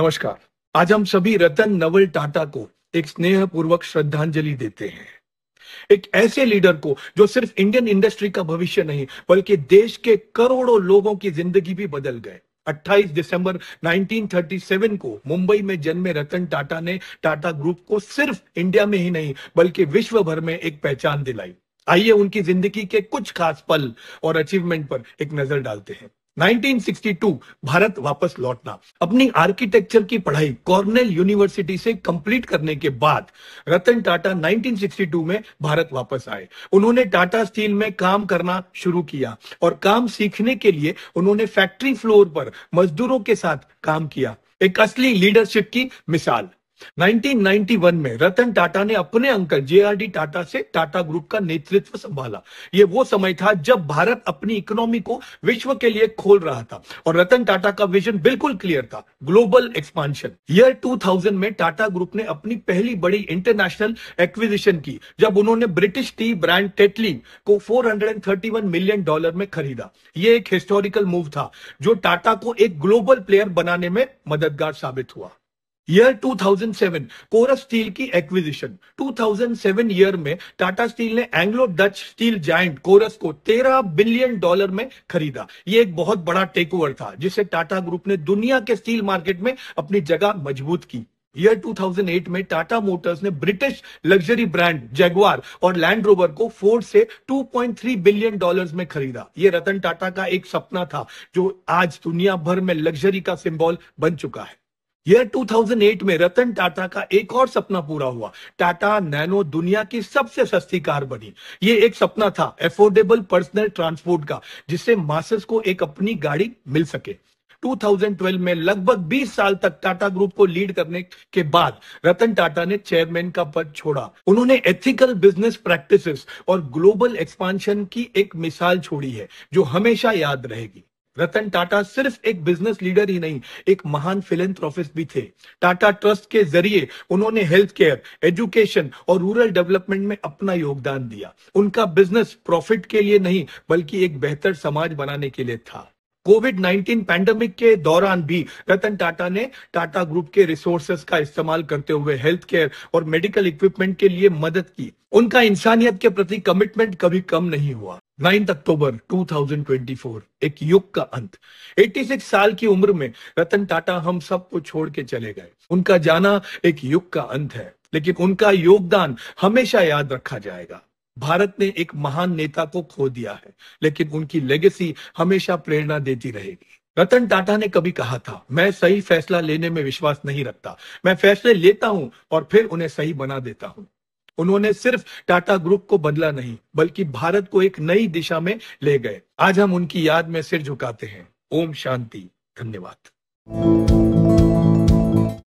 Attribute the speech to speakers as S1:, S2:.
S1: नमस्कार आज हम सभी रतन नवल टाटा को एक स्नेह पूर्वक श्रद्धांजलि देते हैं एक ऐसे लीडर को जो सिर्फ इंडियन इंडस्ट्री का भविष्य नहीं बल्कि देश के करोड़ों लोगों की जिंदगी भी बदल गए 28 दिसंबर 1937 को मुंबई में जन्मे रतन टाटा ने टाटा ग्रुप को सिर्फ इंडिया में ही नहीं बल्कि विश्व भर में एक पहचान दिलाई आइए उनकी जिंदगी के कुछ खास पल और अचीवमेंट पर एक नजर डालते हैं 1962 भारत वापस लौटना अपनी आर्किटेक्चर की पढ़ाई कॉर्नेल यूनिवर्सिटी से कंप्लीट करने के बाद रतन टाटा 1962 में भारत वापस आए उन्होंने टाटा स्टील में काम करना शुरू किया और काम सीखने के लिए उन्होंने फैक्ट्री फ्लोर पर मजदूरों के साथ काम किया एक असली लीडरशिप की मिसाल 1991 में रतन टाटा ने अपने अंकल जेआरडी टाटा से टाटा ग्रुप का नेतृत्व संभाला ये वो समय था जब भारत अपनी इकोनॉमी को विश्व के लिए खोल रहा था और रतन टाटा का विजन बिल्कुल क्लियर था ग्लोबल एक्सपांशन ईयर 2000 में टाटा ग्रुप ने अपनी पहली बड़ी इंटरनेशनल एक्विजिशन की जब उन्होंने ब्रिटिश टी ब्रांड टेटली को फोर मिलियन डॉलर में खरीदा ये एक हिस्टोरिकल मूव था जो टाटा को एक ग्लोबल प्लेयर बनाने में मददगार साबित हुआ ईयर 2007 कोरस स्टील की एक्विजिशन 2007 ईयर में टाटा स्टील ने Anglo Dutch steel giant Corus को 13 बिलियन डॉलर में खरीदा ये एक बहुत बड़ा टेक ओवर था जिसे टाटा ग्रुप ने दुनिया के स्टील मार्केट में अपनी जगह मजबूत की ईयर 2008 में टाटा मोटर्स ने ब्रिटिश लग्जरी ब्रांड जगवार और लैंड रोवर को फोर्ड से 2.3 बिलियन डॉलर्स में खरीदा ये रतन टाटा का एक सपना था जो आज दुनिया भर में लग्जरी का सिंबल बन चुका है यह 2008 में रतन टाटा का एक और सपना पूरा हुआ टाटा नैनो दुनिया की सबसे सस्ती कार बनी ये एक सपना था एफोर्डेबल पर्सनल ट्रांसपोर्ट का जिससे मासस को एक अपनी गाड़ी मिल सके 2012 में लगभग 20 साल तक टाटा ग्रुप को लीड करने के बाद रतन टाटा ने चेयरमैन का पद छोड़ा उन्होंने एथिकल बिजनेस प्रैक्टिसेस और ग्लोबल एक्सपांशन की एक मिसाल छोड़ी है जो हमेशा याद रहेगी रतन टाटा सिर्फ एक बिजनेस लीडर ही नहीं एक महान फिलेंथ्रोफिस्ट भी थे टाटा ट्रस्ट के जरिए उन्होंने हेल्थ केयर एजुकेशन और रूरल डेवलपमेंट में अपना योगदान दिया उनका बिजनेस प्रॉफिट के लिए नहीं बल्कि एक बेहतर समाज बनाने के लिए था कोविड 19 पैंडेमिक के दौरान भी रतन टाटा ने टाटा ग्रुप के रिसोर्सेस का इस्तेमाल करते हुए हेल्थ केयर और मेडिकल इक्विपमेंट के लिए मदद की उनका इंसानियत के प्रति कमिटमेंट कभी कम नहीं हुआ 9 अक्टूबर 2024 एक युग का अंत 86 साल की उम्र में रतन टाटा हम सबको छोड़ के चले गए उनका जाना एक युग का अंत है लेकिन उनका योगदान हमेशा याद रखा जाएगा भारत ने एक महान नेता को खो दिया है लेकिन उनकी लेगेसी हमेशा प्रेरणा देती रहेगी रतन टाटा ने कभी कहा था मैं सही फैसला लेने में विश्वास नहीं रखता मैं फैसले लेता हूं और फिर उन्हें सही बना देता हूं उन्होंने सिर्फ टाटा ग्रुप को बदला नहीं बल्कि भारत को एक नई दिशा में ले गए आज हम उनकी याद में सिर झुकाते हैं ओम शांति धन्यवाद